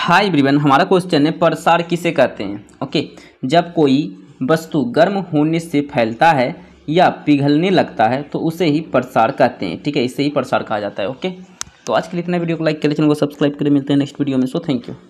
हाय ब्रिवन हमारा क्वेश्चन है प्रसार किसे कहते हैं ओके जब कोई वस्तु गर्म होने से फैलता है या पिघलने लगता है तो उसे ही प्रसार कहते हैं ठीक है इसे ही प्रसार कहा जाता है ओके तो आज के लिए इतना वीडियो को लाइक करें चैनल को सब्सक्राइब करें मिलते हैं नेक्स्ट वीडियो में सो थैंक यू